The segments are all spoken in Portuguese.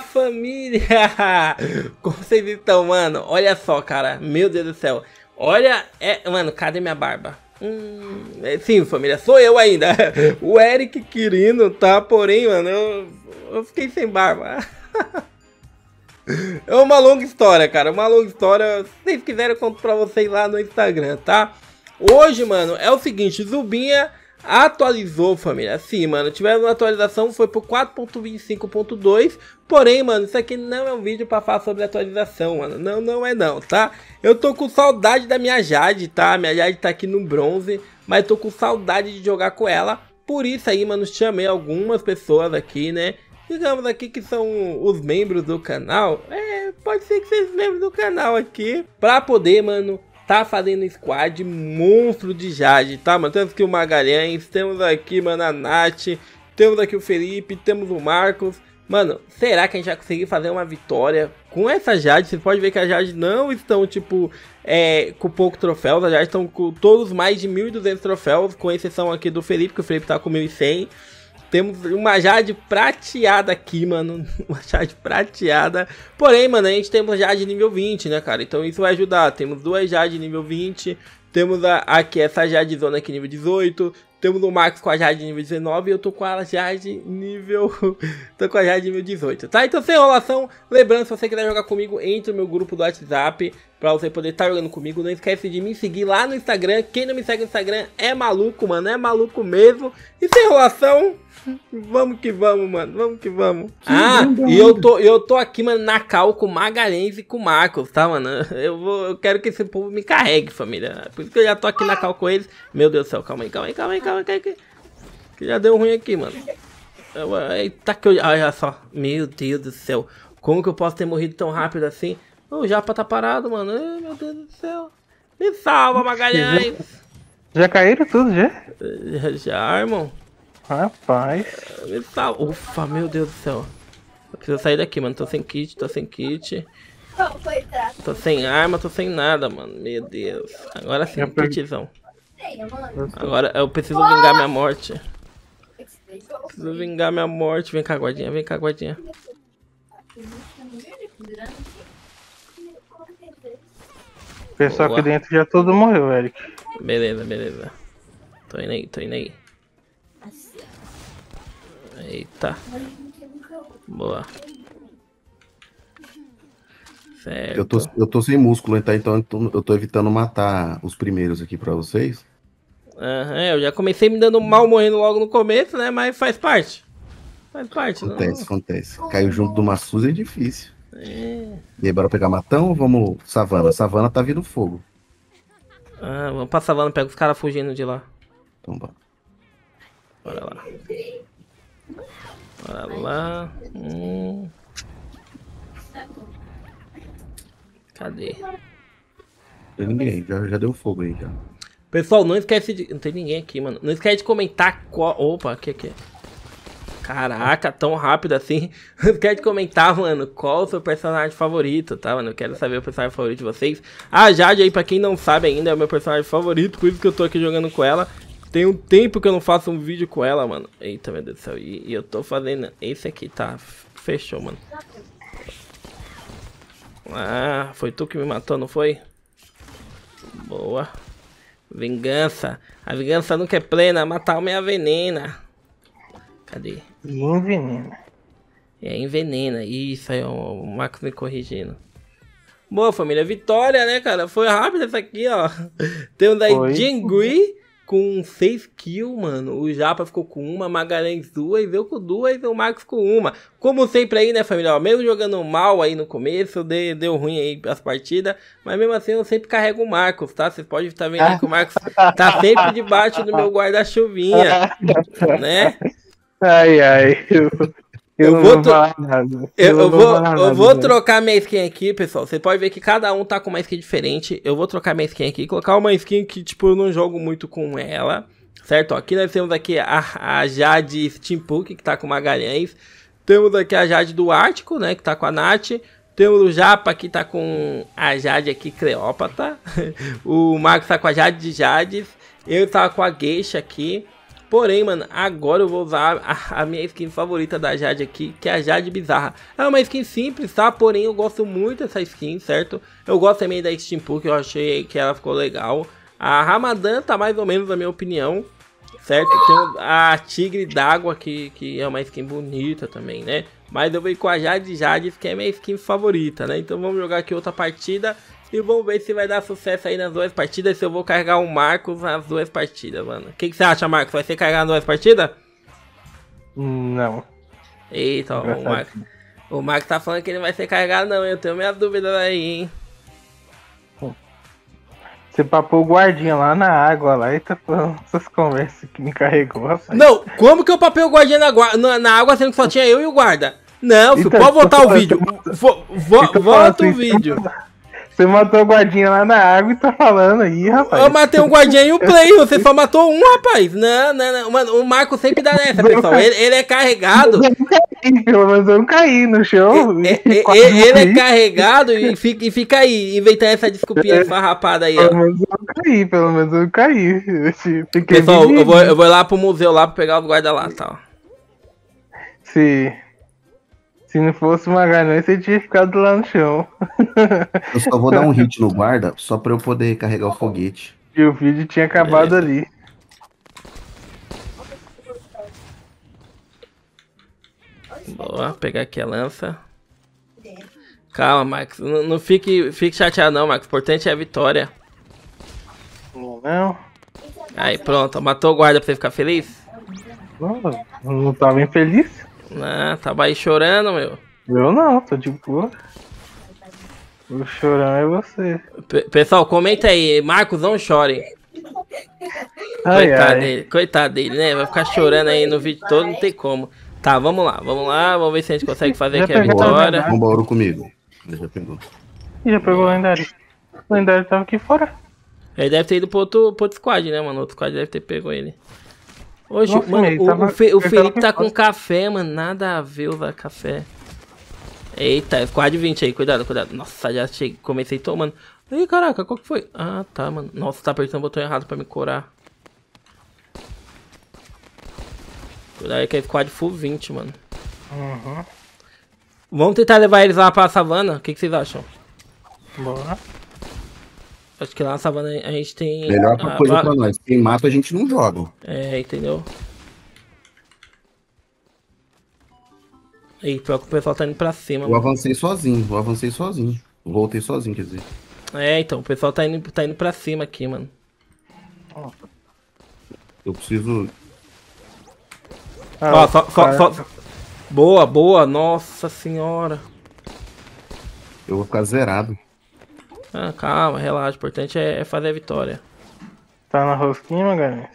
família! Como vocês estão, mano? Olha só, cara. Meu Deus do céu. Olha, é, mano, cadê minha barba? Hum, é, sim, família, sou eu ainda. O Eric Quirino, tá? Porém, mano, eu, eu fiquei sem barba. É uma longa história, cara. Uma longa história. Se vocês quiserem, eu conto pra vocês lá no Instagram, tá? Hoje, mano, é o seguinte: Zubinha Atualizou, família. Sim, mano. Tiveram uma atualização, foi pro 4.25.2. Porém, mano, isso aqui não é um vídeo pra falar sobre atualização, mano. Não, não é não, tá? Eu tô com saudade da minha Jade, tá? Minha Jade tá aqui no bronze, mas tô com saudade de jogar com ela. Por isso aí, mano, chamei algumas pessoas aqui, né? Digamos aqui que são os membros do canal. É, pode ser que sejam membros do canal aqui. Pra poder, mano, tá fazendo squad monstro de Jade, tá, mano? Temos aqui o Magalhães, temos aqui, mano, a Nath, temos aqui o Felipe, temos o Marcos. Mano, será que a gente vai conseguir fazer uma vitória com essa Jade? Você pode ver que a Jade não estão, tipo, é, com pouco troféus. A Jade estão com todos mais de 1.200 troféus, com exceção aqui do Felipe, que o Felipe tá com 1.100. Temos uma Jade prateada aqui, mano. Uma Jade prateada. Porém, mano, a gente tem uma Jade nível 20, né, cara? Então isso vai ajudar. Temos duas Jade nível 20. Temos a, aqui é essa Jade zona aqui nível 18. Temos o Max com a Jade nível 19 e eu tô com a Jade nível. tô com a Jade nível 18, tá? Então, sem enrolação, lembrando, se você quiser jogar comigo, entre no meu grupo do WhatsApp pra você poder estar tá jogando comigo. Não esquece de me seguir lá no Instagram. Quem não me segue no Instagram é maluco, mano, é maluco mesmo. E sem enrolação, Vamos que vamos, mano. Vamos que vamos. Que ah, e eu tô, eu tô aqui, mano, na cal com Magalhães e com Marcos, tá, mano? Eu, vou, eu quero que esse povo me carregue, família. Por isso que eu já tô aqui na cal com eles. Meu Deus do céu, calma aí, calma aí, calma aí, calma aí. Que já deu ruim aqui, mano. Eh, eita que eu. Olha só. Meu Deus do céu. Como que eu posso ter morrido tão rápido assim? O Japa tá parado, mano. Ai, meu Deus do céu. Me salva, Magalhães. Já, já caíram tudo, já? Já, eh, já irmão. Rapaz. Tá, ufa, meu Deus do céu. Eu preciso sair daqui, mano. Tô sem kit, tô sem kit. Tô sem arma, tô sem nada, mano. Meu Deus. Agora sim, eu kitzão. Agora eu preciso vingar minha morte. Preciso vingar minha morte. Vem cá, guardinha, vem cá, guardinha. O pessoal Boa. aqui dentro já todo morreu, Eric. Beleza, beleza. Tô indo aí, tô indo aí. Eita. Boa. Certo. Eu tô, eu tô sem músculo, né, tá? então eu tô evitando matar os primeiros aqui pra vocês. Uhum, eu já comecei me dando mal morrendo logo no começo, né? Mas faz parte. Faz parte, Acontece, não... acontece. Caiu junto do uma é difícil. É. E aí, bora pegar matão ou vamos savana? Savana tá vindo fogo. Ah, vamos pra savana, pega os caras fugindo de lá. Então bora. Bora lá. Bora lá. Hum. Cadê? Tem ninguém, já, já deu fogo aí já. Pessoal, não esquece de. Não tem ninguém aqui, mano. Não esquece de comentar qual. Opa, o que que é? Caraca, tão rápido assim. Não esquece de comentar, mano, qual o seu personagem favorito, tá, mano? Eu quero saber o personagem favorito de vocês. A ah, Jade aí, pra quem não sabe ainda, é o meu personagem favorito, por isso que eu tô aqui jogando com ela. Tem um tempo que eu não faço um vídeo com ela, mano. Eita, meu Deus do céu. E, e eu tô fazendo... Esse aqui tá... Fechou, mano. Ah, foi tu que me matou, não foi? Boa. Vingança. A vingança nunca é plena. Matar uma é a venena. Cadê? Envenena. É, envenena. Isso aí, ó, o Max me corrigindo. Boa, família. Vitória, né, cara? Foi rápido essa aqui, ó. Temos aí Jingui com seis kills, mano. O Japa ficou com uma, Magalhães duas, eu com duas, o Marcos com uma. Como sempre aí, né, família? Ó, mesmo jogando mal aí no começo, deu, deu ruim aí as partidas, mas mesmo assim eu sempre carrego o Marcos, tá? Vocês podem estar tá vendo aí que o Marcos tá sempre debaixo do meu guarda-chuvinha, né? Ai, ai. Eu, eu, vou, vou eu, eu, vou, eu vou trocar minha skin aqui, pessoal. Você pode ver que cada um tá com uma skin diferente. Eu vou trocar minha skin aqui e colocar uma skin que, tipo, eu não jogo muito com ela. Certo? aqui nós temos aqui a, a Jade Steampunk, que tá com Magalhães. Temos aqui a Jade do Ártico, né? Que tá com a Nath. Temos o Japa que tá com a Jade aqui, Cleópata. o Marcos tá com a Jade de Jades. Eu tava com a Geisha aqui. Porém, mano, agora eu vou usar a, a, minha skin favorita da Jade aqui, que é a Jade Bizarra. É uma skin simples, tá? Porém, eu gosto muito dessa skin, certo? Eu gosto também da Steampunk, eu achei que ela ficou legal. A Ramadan tá mais ou menos na minha opinião, certo? Tem a Tigre d'Água, que, que é uma skin bonita também, né? Mas eu vou com a Jade Jade, que é minha skin favorita, né? Então vamos jogar aqui outra partida. E vamos ver se vai dar sucesso aí nas duas partidas. Se eu vou carregar o Marcos nas duas partidas, mano. O que, que, você acha, Marcos? Vai ser carregar nas duas partidas? Não. Eita, ó, o Marcos. O Marcos tá falando que ele vai ser carregado, não. Eu tenho minhas dúvidas aí, hein. Você papou o guardinha lá na água lá e tá falando essas conversas que me carregou, rapaz. Não, como que eu papei o guardinha na, na, na água sendo que só tinha eu e o guarda? Não, então, filho, pode voltar o vídeo. volta o vídeo. Assim, você matou o guardinha lá na água e tá falando aí, rapaz. Eu matei um guardinha e o um play, você só matou um, rapaz. Não, não, não. Mano, o Marco sempre dá nessa, pessoal. Ele, ele é carregado. pelo menos eu não caí no chão. É, é, é ele, é carregado e fica, e fica aí, inventando essa desculpinha é. farrapada aí. Pelo menos eu não caí, pelo menos eu não caí. pessoal, eu vou, eu vou, lá pro museu lá pra pegar o guarda lá, tal. Tá, Sim. Se não fosse o Magalhães, você tinha ficado lá no chão. Eu só vou dar um hit no guarda, só pra eu poder recarregar o foguete. E o vídeo tinha acabado é. ali. Boa, pegar aqui a lança. Calma, Max. Não, não fique, fique chateado não, Max. O importante é a vitória. Não, não. Aí, pronto. Matou o guarda pra você ficar feliz? Não, não tava infeliz. Ah, tava tá aí chorando, meu. Eu não, tô de boa. O chorão é você. P pessoal, comenta aí. Marcos, não chore. Ai, coitado, ai. Dele, coitado dele, né? Vai ficar chorando aí no vídeo todo, não tem como. Tá, vamos lá, vamos lá, vamos ver se a gente consegue fazer aqui a vitória. Vamos comigo. Ele já pegou. E já pegou o lendário. O lendário tava aqui fora. Ele deve ter ido pro outro, pro outro squad, né, mano? O outro squad deve ter pego ele. Hoje, Nossa, mano, o, tava, o, Fe, o Felipe tá com café, mano. Nada a ver, o café. Eita, é quase 20 aí, cuidado, cuidado. Nossa, já cheguei, comecei tomando. Ih, caraca, qual que foi? Ah, tá, mano. Nossa, tá apertando o botão errado pra me curar. Cuidado aí que é squad full 20, mano. Uhum. Vamos tentar levar eles lá pra savana? O que, que vocês acham? Bora. Acho que lá na savana a gente tem. Melhor pra coisa va... pra nós. Tem mato a gente não joga. É, entendeu? Aí, pior que o pessoal tá indo pra cima. Eu mano. avancei sozinho, eu avancei sozinho. voltei sozinho, quer dizer. É, então, o pessoal tá indo, tá indo pra cima aqui, mano. Eu preciso. Ah, Ó, só, só, só, Boa, boa, nossa senhora. Eu vou ficar zerado. Ah, calma, relaxa. O importante é, é fazer a vitória. Tá na rosquinha, Magalhães?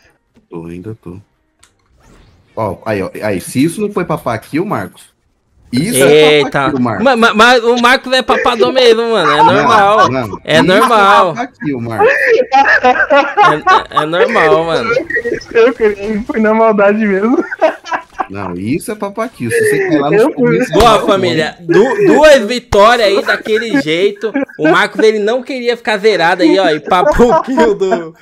Tô, ainda tô. Ó, aí, ó, aí, se isso não foi papar aqui, o Marcos. Isso é Eita. é Marcos. Mas, ma, ma, o Marcos é papador mesmo, mano. É normal. Não, não. É, é normal. Aqui, o Marcos. É, é, é, normal, mano. Eu queria, foi na maldade mesmo. Não, isso é Se Você que lá no começo, Boa, família. Du duas vitórias aí daquele jeito. O Marcos ele não queria ficar zerado aí, ó. E papo kill do.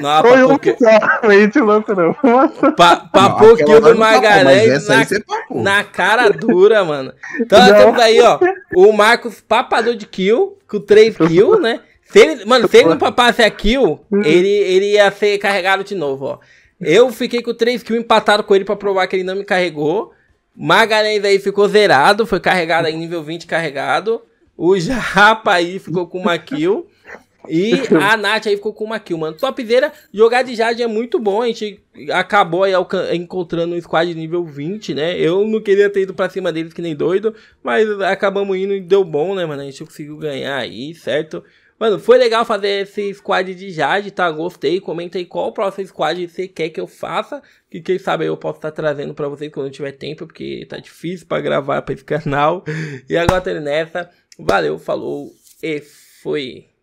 Não, Foi papo um kill. Não, louco, não. Pa papo kill do Magalhães na, na, cara dura, mano. Então nós temos aí, ó. O Marcos papador de kill, com 3 kill, né? Se ele, mano, se ele não papasse a kill, ele, ele ia ser carregado de novo, ó. Eu fiquei com 3 kills empatado com ele para provar que ele não me carregou. Magalhães aí ficou zerado, foi carregado aí, nível 20 carregado. O Japa aí ficou com uma kill. E a Nath aí ficou com uma kill, mano. Topzera, jogar de Jade é muito bom. A gente acabou aí encontrando um squad de nível 20, né? Eu não queria ter ido pra cima deles que nem doido, mas acabamos indo e deu bom, né, mano? A gente conseguiu ganhar aí, certo? Mano, foi legal fazer esse squad de Jade, tá? Gostei. Comenta aí qual próximo squad você quer que eu faça. Que quem sabe eu posso estar tá trazendo para vocês quando tiver tempo, porque tá difícil para gravar para esse canal. E agora tá nessa. Valeu, falou e fui.